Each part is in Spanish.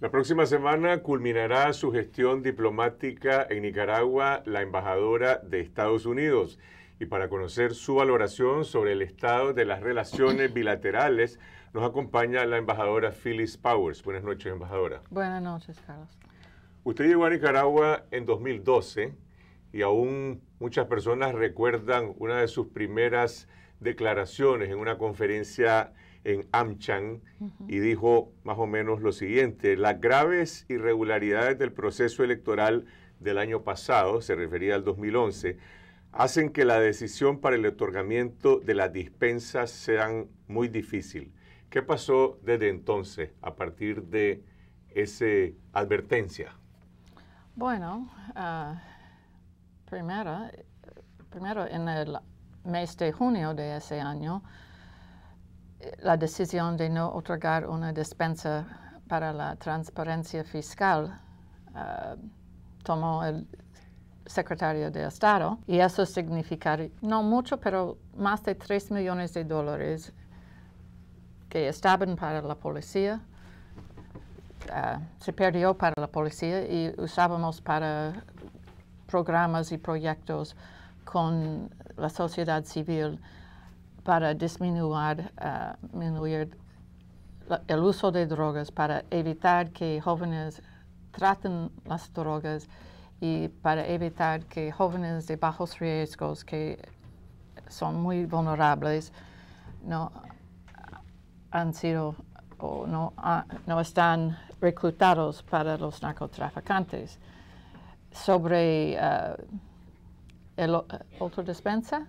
La próxima semana culminará su gestión diplomática en Nicaragua la embajadora de Estados Unidos. Y para conocer su valoración sobre el estado de las relaciones bilaterales, nos acompaña la embajadora Phyllis Powers. Buenas noches, embajadora. Buenas noches, Carlos. Usted llegó a Nicaragua en 2012 y aún muchas personas recuerdan una de sus primeras declaraciones en una conferencia en Amchan y dijo más o menos lo siguiente, las graves irregularidades del proceso electoral del año pasado, se refería al 2011, hacen que la decisión para el otorgamiento de las dispensas sea muy difícil. ¿Qué pasó desde entonces a partir de esa advertencia? Bueno, ah, primero, primero en el mes de junio de ese año la decisión de no otorgar una despensa para la transparencia fiscal eh, tomó el secretario de Estado y eso significaría, no mucho, pero más de 3 millones de dólares que estaban para la policía, eh, se perdió para la policía y usábamos para programas y proyectos con la sociedad civil para eh, disminuir, el uso de drogas, para evitar que jóvenes traten las drogas y para evitar que jóvenes de bajos riesgos que son muy vulnerables no han sido o no, no están reclutados para los narcotraficantes. Sobre eh, el eh, otro despensa.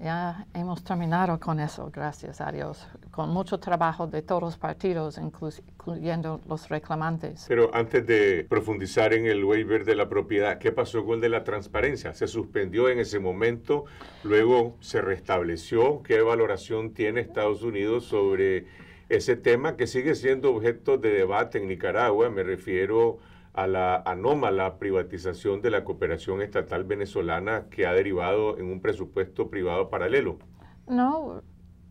Ya hemos terminado con eso, gracias a Dios, con mucho trabajo de todos los partidos, incluyendo los reclamantes. Pero antes de profundizar en el waiver de la propiedad, ¿qué pasó con el de la transparencia? ¿Se suspendió en ese momento? ¿Luego se restableció? ¿Qué valoración tiene Estados Unidos sobre ese tema que sigue siendo objeto de debate en Nicaragua? Me refiero a la anómala privatización de la cooperación estatal venezolana que ha derivado en un presupuesto privado paralelo? No,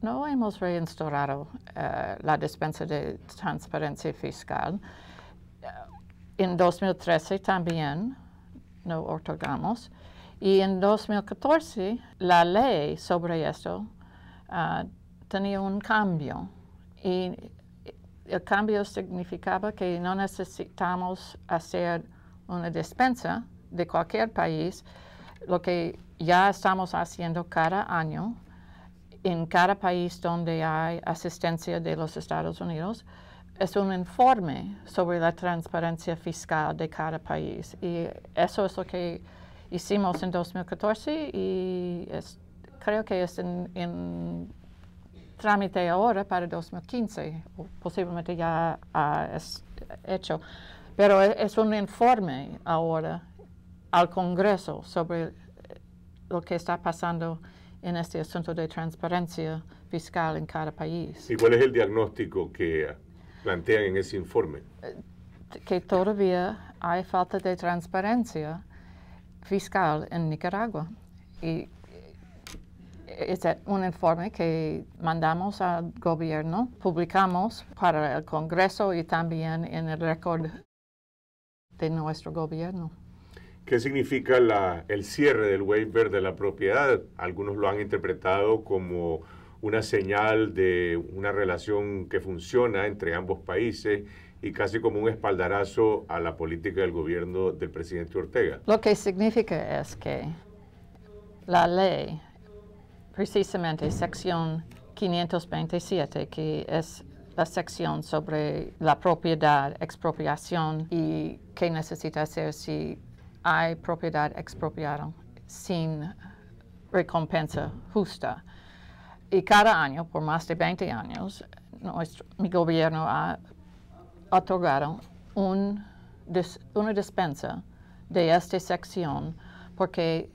no hemos reinstaurado eh, la dispensa de transparencia fiscal. Eh, en 2013 también no otorgamos. Y en 2014 la ley sobre esto eh, tenía un cambio y el cambio significaba que no necesitamos hacer una despensa de cualquier país, lo que ya estamos haciendo cada año en cada país donde hay asistencia de los Estados Unidos es un informe sobre la transparencia fiscal de cada país. Y eso es lo que hicimos en 2014 y creo que es en trámite ahora para 2015, posiblemente ya ha hecho, pero es un informe ahora al Congreso sobre lo que está pasando en este asunto de transparencia fiscal en cada país. ¿Y cuál es el diagnóstico que plantean en ese informe? Eh, que todavía hay falta de transparencia fiscal en Nicaragua y es un informe que mandamos al gobierno, publicamos para el Congreso y también en el récord de nuestro gobierno. ¿Qué significa el cierre del waiver de la propiedad? Algunos lo han interpretado como una señal de una relación que funciona entre ambos países y casi como un espaldarazo a la política del gobierno del presidente Ortega. Lo que significa es que la ley precisamente sección 527, que es la sección sobre la propiedad, expropiación y qué necesita hacer si hay propiedad expropiada sin recompensa justa. Y cada año, por más de 20 años, nuestro, mi gobierno ha otorgado un, una dispensa de esta sección porque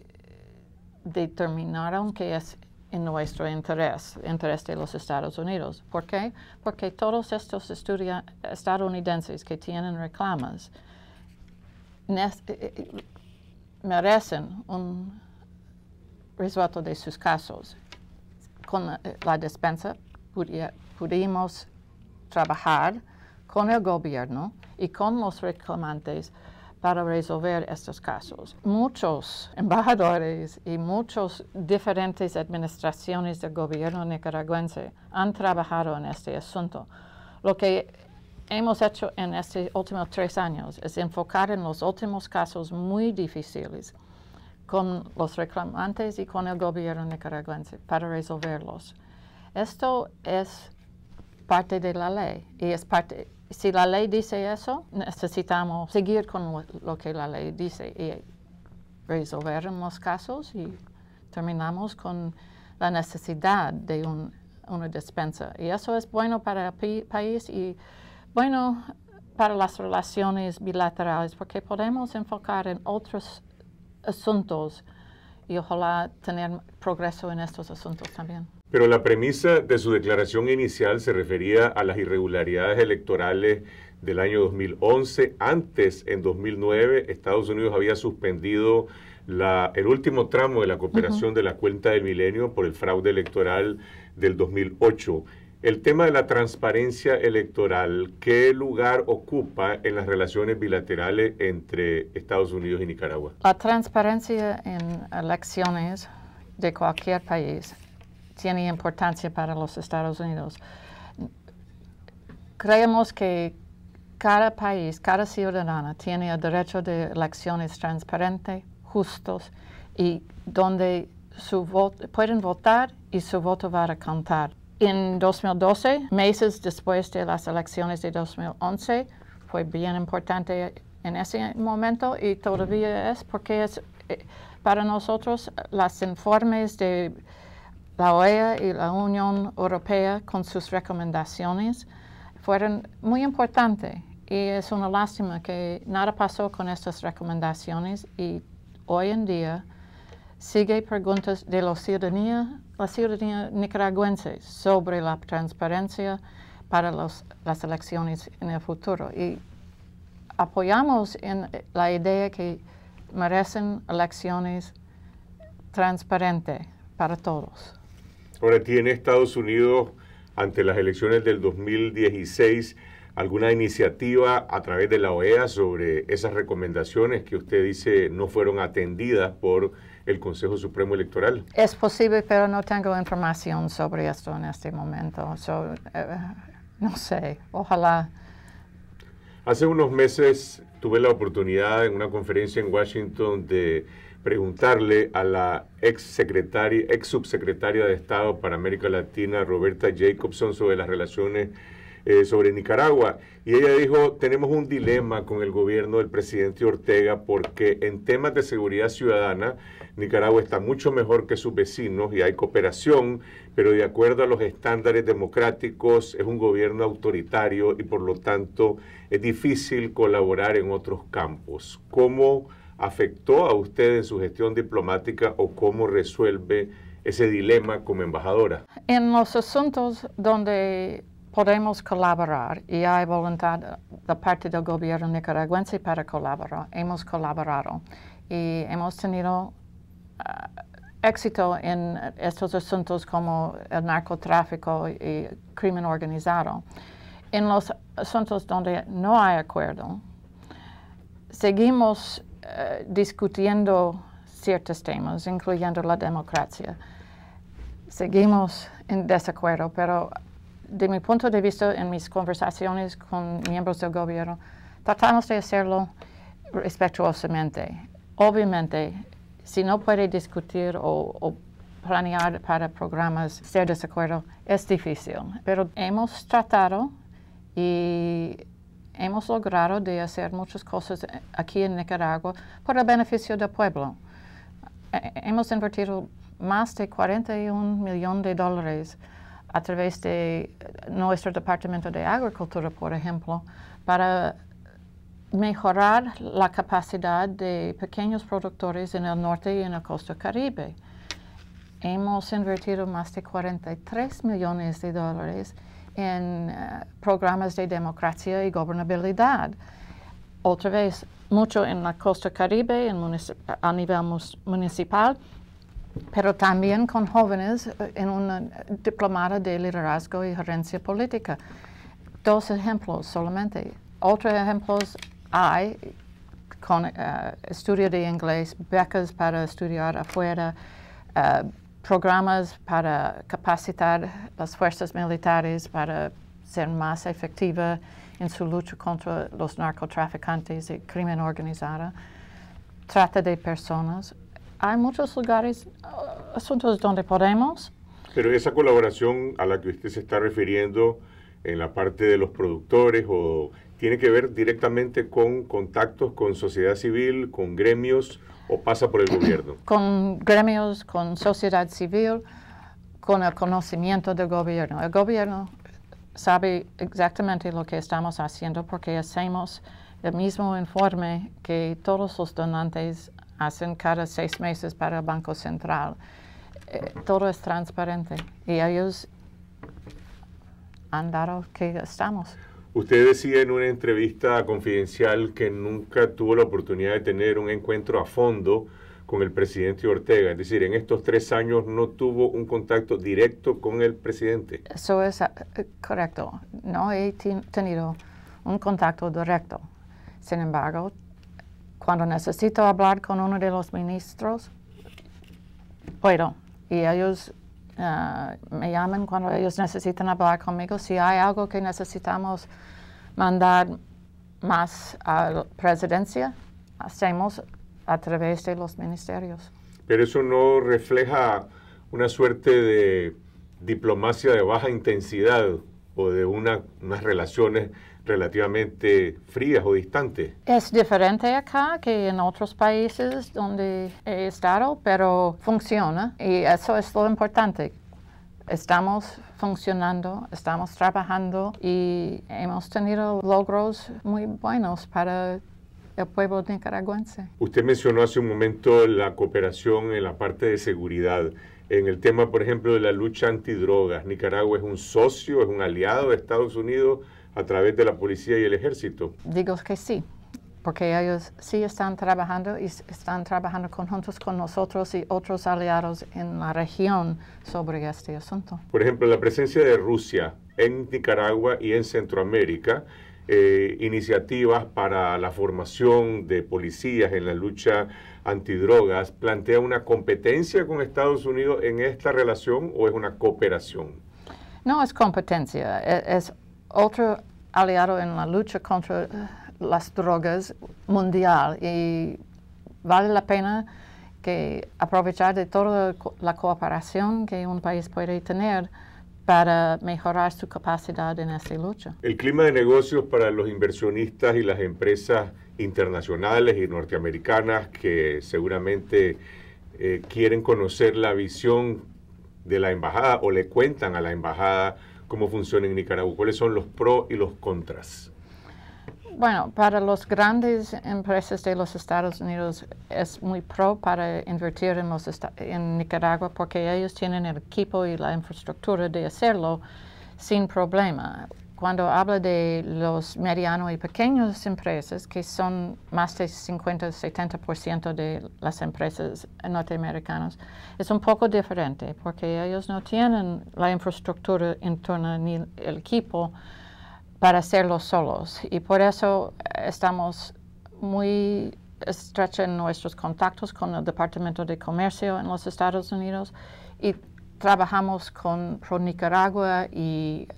determinaron que es en nuestro interés, interés de los Estados Unidos. ¿Por qué? Porque todos estos estadounidenses que tienen reclamas eh, eh, merecen un resuelto de sus casos. Con la, eh, la despensa pudimos trabajar con el gobierno y con los reclamantes para resolver estos casos. Muchos embajadores y muchas diferentes administraciones del gobierno nicaragüense han trabajado en este asunto. Lo que hemos hecho en estos últimos tres años es enfocar en los últimos casos muy difíciles con los reclamantes y con el gobierno nicaragüense para resolverlos. Esto es parte de la ley y es parte si la ley dice eso, necesitamos seguir con lo, que la ley dice y resolver los casos y terminamos con la necesidad de un, una despensa. Y eso es bueno para el país y bueno para las relaciones bilaterales porque podemos enfocar en otros asuntos y ojalá tener progreso en estos asuntos también. Pero la premisa de su declaración inicial se refería a las irregularidades electorales del año 2011. Antes, en 2009, Estados Unidos había suspendido la, el último tramo de la cooperación de la cuenta del milenio por el fraude electoral del 2008. El tema de la transparencia electoral, ¿qué lugar ocupa en las relaciones bilaterales entre Estados Unidos y Nicaragua? La transparencia en elecciones de cualquier país tiene importancia para los Estados Unidos. Creemos que cada país, cada ciudadana tiene el derecho de elecciones transparentes, justos y donde su voto, pueden votar y su voto va a contar. En 2012, meses después de las elecciones de 2011, fue bien importante en ese momento y todavía es porque es eh, para nosotros los informes de la OEA y la Unión Europea con sus recomendaciones fueron muy importantes y es una lástima que nada pasó con estas recomendaciones y hoy en día sigue preguntas de la ciudadanía, la ciudadanía nicaragüense sobre la transparencia para las elecciones en el futuro. Y apoyamos en la idea que merecen elecciones transparentes para todos. Ahora, ¿tiene Estados Unidos ante las elecciones del 2016 alguna iniciativa a través de la OEA sobre esas recomendaciones que usted dice no fueron atendidas por el Consejo Supremo Electoral? Es posible, pero no tengo información sobre esto en este momento. Eh, no sé, ojalá. Hace unos meses tuve la oportunidad en una conferencia en Washington de preguntarle a la ex secretaria, ex subsecretaria de Estado para América Latina, Roberta Jacobson, sobre las relaciones eh, sobre Nicaragua. Y ella dijo, tenemos un dilema con el gobierno del presidente Ortega porque en temas de seguridad ciudadana, Nicaragua está mucho mejor que sus vecinos y hay cooperación, pero de acuerdo a los estándares democráticos es un gobierno autoritario y por lo tanto es difícil colaborar en otros campos. como afectó a usted en su gestión diplomática o cómo resuelve ese dilema como embajadora? En los asuntos donde podemos colaborar y hay voluntad de parte del gobierno nicaragüense para colaborar, hemos colaborado y hemos tenido ah, éxito en estos asuntos como el narcotráfico y crimen organizado. En los asuntos donde no hay acuerdo, seguimos eh, discutiendo ciertos temas, incluyendo la democracia. Seguimos en desacuerdo, pero de mi punto de vista, en mis conversaciones con miembros del gobierno, tratamos de hacerlo respetuosamente. Obviamente, si no puede discutir o, o planear para programas, ser desacuerdo es difícil, pero hemos tratado y hemos logrado de hacer muchas cosas eh, aquí en Nicaragua por el beneficio del pueblo. Eh, eh, hemos invertido más de 41 millones de dólares a través de nuestro Departamento de Agricultura, por ejemplo, para mejorar la capacidad de pequeños productores en el norte y en el costa caribe. Hemos invertido más de 43 millones de dólares en eh, programas de democracia y gobernabilidad. Otra vez, mucho en la costa caribe, en a nivel municipal, pero también con jóvenes eh, en una diplomada de liderazgo y gerencia política. Dos ejemplos solamente. Otros ejemplos hay con eh, estudio de inglés, becas para estudiar afuera, programas para capacitar las fuerzas militares para ser más efectiva en su lucha contra los narcotraficantes y crimen organizado, trata de personas. Hay muchos lugares, uh, asuntos donde podemos. Pero esa colaboración a la que usted se está refiriendo en la parte de los productores o tiene que ver directamente con contactos con sociedad civil, con gremios o pasa por el gobierno? Con gremios, con sociedad civil, con el conocimiento del gobierno. El gobierno sabe exactamente lo que estamos haciendo porque hacemos el mismo informe que todos los donantes hacen cada seis meses para el Banco Central. Eh, todo es transparente y ellos han dado que estamos. Usted decía en una entrevista confidencial que nunca tuvo la oportunidad de tener un encuentro a fondo con el presidente Ortega. Es decir, en estos tres años no tuvo un contacto directo con el presidente. Eso es eh, correcto. No he tenido un contacto directo. Sin embargo, cuando necesito hablar con uno de los ministros, puedo. Y ellos Ah, me llamen cuando ellos necesitan hablar conmigo. Si hay algo que necesitamos mandar más a la presidencia, hacemos a través de los ministerios. Pero eso no refleja una suerte de diplomacia de baja intensidad o de unas relaciones relativamente frías o distantes. Es diferente acá que en otros países donde he estado, pero funciona y eso es lo importante. Estamos funcionando, estamos trabajando y hemos tenido logros muy buenos para el pueblo nicaragüense. Usted mencionó hace un momento la cooperación en la parte de seguridad. En el tema, por ejemplo, de la lucha antidrogas, Nicaragua es un socio, es un aliado de Estados Unidos a través de la policía y el ejército? Digo que sí, porque ellos sí están trabajando y están trabajando conjuntos con nosotros y otros aliados en la región sobre este asunto. Por ejemplo, la presencia de Rusia en Nicaragua y en Centroamérica, eh, iniciativas para la formación de policías en la lucha antidrogas, ¿plantea una competencia con Estados Unidos en esta relación o es una cooperación? No es competencia, e-, es otro aliado en la lucha contra eh, las drogas mundial y vale la pena que aprovechar de toda la cooperación que un país puede tener para mejorar su capacidad en esa lucha. El clima de negocios para los inversionistas y las empresas internacionales y norteamericanas que seguramente eh, quieren conocer la visión de la embajada o le cuentan a la embajada cómo funciona en Nicaragua? ¿Cuáles son los pros y los contras? Bueno, para las grandes empresas de los Estados Unidos es muy pro para invertir en, los en Nicaragua porque ellos tienen el equipo y la infraestructura de hacerlo sin problema cuando habla de los medianos y pequeños empresas, que son más de 50-70% de las empresas norteamericanas, es un poco diferente porque ellos no tienen la infraestructura interna ni el equipo para hacerlo solos. Y por eso estamos muy estrechos en nuestros contactos con el Departamento de Comercio en los Estados Unidos y trabajamos con Pro Nicaragua y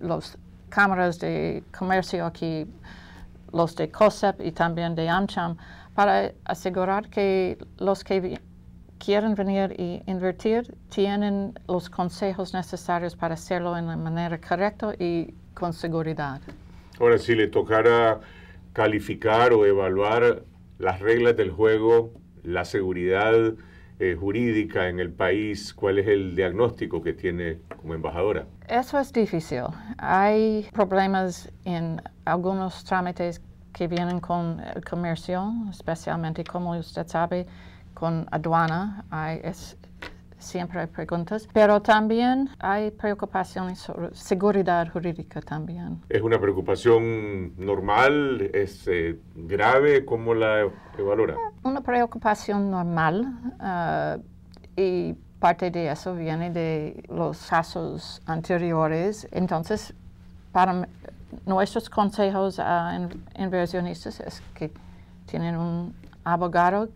los cámaras de comercio aquí, los de COSEP y también de AmCham, para asegurar que los que quieren venir y invertir tienen los consejos necesarios para hacerlo de la manera correcta y con seguridad. Ahora, si le tocara calificar o evaluar las reglas del juego, la seguridad, eh, jurídica en el país? ¿Cuál es el diagnóstico que tiene como embajadora? Eso es difícil. Hay problemas en algunos trámites que vienen con el comercio, especialmente como usted sabe, con aduana. Hay, siempre hay preguntas, pero también hay preocupaciones sobre seguridad jurídica también. ¿Es una preocupación normal? ¿Es eh, grave? ¿Cómo la valora? Una preocupación normal eh, y parte de eso viene de los casos anteriores. Entonces, para nuestros consejos a ah, inversionistas es que tienen un abogado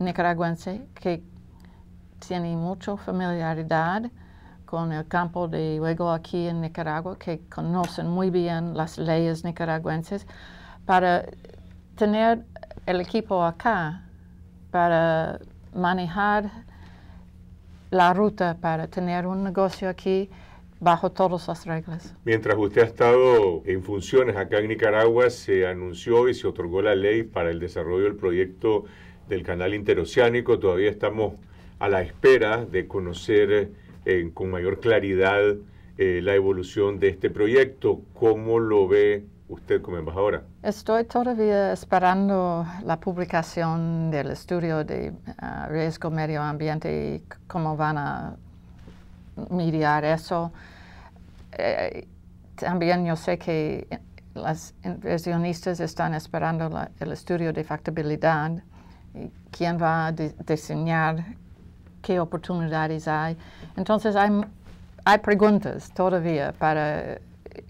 nicaragüense que tiene mucha familiaridad con el campo de juego aquí en Nicaragua, que conocen muy bien las leyes nicaragüenses, para tener el equipo acá, para manejar la ruta, para tener un negocio aquí bajo todas las reglas. Mientras usted ha estado en funciones acá en Nicaragua, se anunció y se otorgó la ley para el desarrollo del proyecto del canal interoceánico. Todavía estamos a la espera de conocer eh, con mayor claridad eh, la evolución de este proyecto. ¿Cómo lo ve usted como embajadora? Estoy todavía esperando la publicación del estudio de eh, riesgo medio ambiente y cómo van a mediar eso. también yo sé que las inversionistas están esperando el estudio de factibilidad y quién va a diseñar qué oportunidades hay. Entonces hay, preguntas todavía para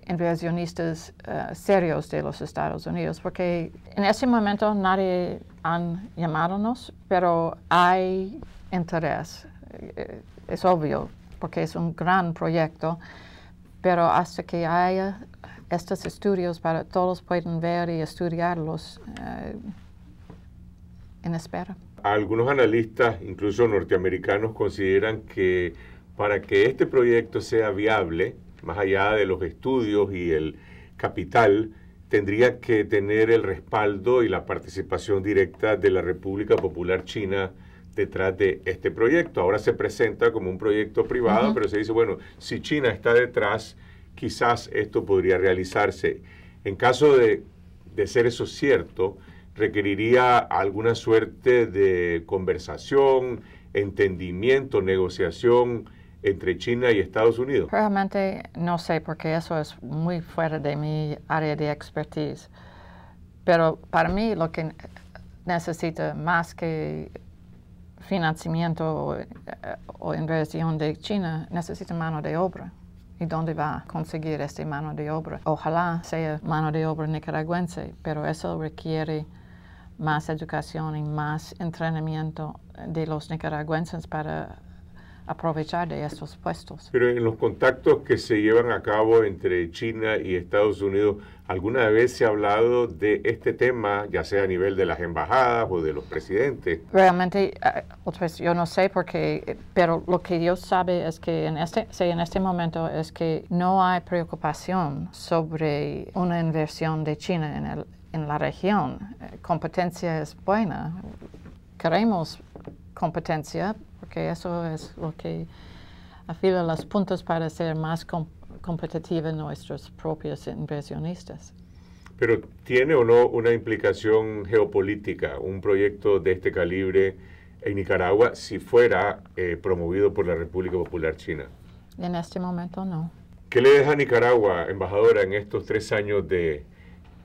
inversionistas eh, serios de los Estados Unidos, porque en ese momento nadie han llamadonos, pero hay interés, eh, es obvio, porque es un gran proyecto, pero hasta que haya estos estudios para todos pueden ver y estudiarlos eh, en espera. Algunos analistas, incluso norteamericanos, consideran que para que este proyecto sea viable, más allá de los estudios y el capital, tendría que tener el respaldo y la participación directa de la República Popular China detrás de este proyecto. Ahora se presenta como un proyecto privado, pero se dice, bueno, si China está detrás, quizás esto podría realizarse. En caso de ser eso cierto, requeriría alguna suerte de conversación, entendimiento, negociación entre China y Estados Unidos? Realmente no sé, porque eso es muy fuera de mi área de expertise. Pero para mí lo que necesita más que financiamiento o, eh, inversión de China, necesita mano de obra. ¿Y dónde va a conseguir esta mano de obra? Ojalá sea mano de obra nicaragüense, pero eso requiere más educación y más entrenamiento de los nicaragüenses para aprovechar de estos puestos. Pero en los contactos que se llevan a cabo entre China y Estados Unidos, ¿alguna vez se ha hablado de este tema, ya sea a nivel de las embajadas o de los presidentes? Realmente, eh, pues, yo no sé por qué, pero lo que Dios sabe es que en este, en este momento es que no hay preocupación sobre una inversión de China en el, la región. Eh, competencia es buena. Queremos competencia porque eso es lo que afila los puntos para ser más competitivos nuestros propios inversionistas. Pero ¿tiene o no una implicación geopolítica un proyecto de este calibre en Nicaragua si fuera eh, promovido por la República Popular China? En este momento no. ¿Qué le deja a Nicaragua, embajadora, en estos tres años de,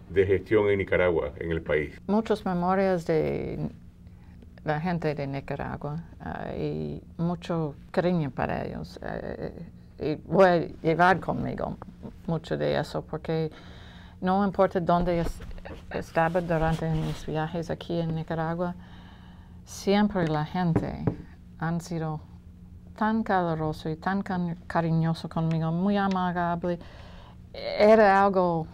de gestión en Nicaragua, en el país? Muchas memorias de la gente de Nicaragua ah, y mucho cariño para ellos. Eh, y voy a llevar conmigo mucho de eso porque no importa dónde estaba durante mis viajes aquí en Nicaragua, siempre la gente han sido tan caluroso y tan cariñoso conmigo, muy amable. Era algo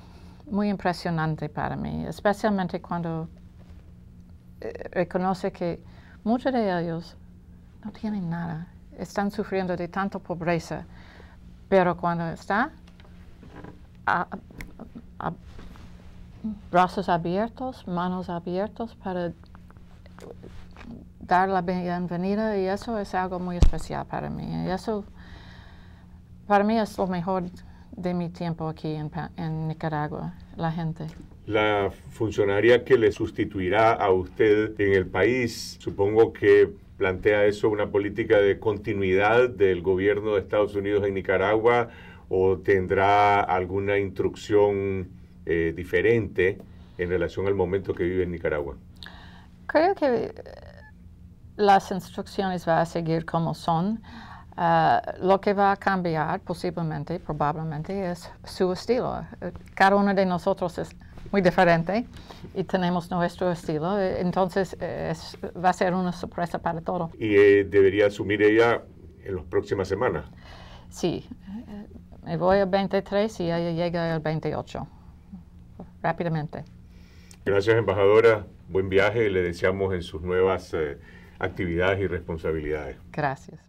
muy impresionante para mí, especialmente cuando eh, reconoce que muchos de ellos no tienen nada, están sufriendo de tanta pobreza, pero cuando están brazos abiertos, manos abiertos para dar la bienvenida y eso es algo muy especial para mí. Y eso para mí es lo mejor de mi tiempo aquí en, en Nicaragua, la gente la funcionaria que le sustituirá a usted en el país. Supongo que plantea eso una política de continuidad del gobierno de Estados Unidos en Nicaragua o tendrá alguna instrucción eh, diferente en relación al momento que vive en Nicaragua. Creo que eh, las instrucciones van a seguir como son. Eh, lo que va a cambiar posiblemente, probablemente, es su estilo. Cada uno de nosotros es muy diferente y tenemos nuestro estilo, entonces va a ser una sorpresa para todos. ¿Y eh, debería asumir ella en las próximas semanas? Sí, me voy al 23 y ella llega al 28, rápidamente. Gracias, embajadora. Buen viaje y le deseamos en sus nuevas eh, actividades y responsabilidades. Gracias.